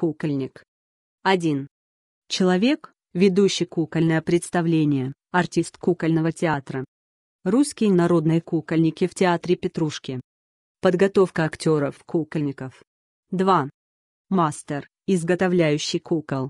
Кукольник. 1. Человек, ведущий кукольное представление, артист кукольного театра. Русские народные кукольники в театре Петрушки. Подготовка актеров-кукольников. 2. Мастер, изготовляющий кукол.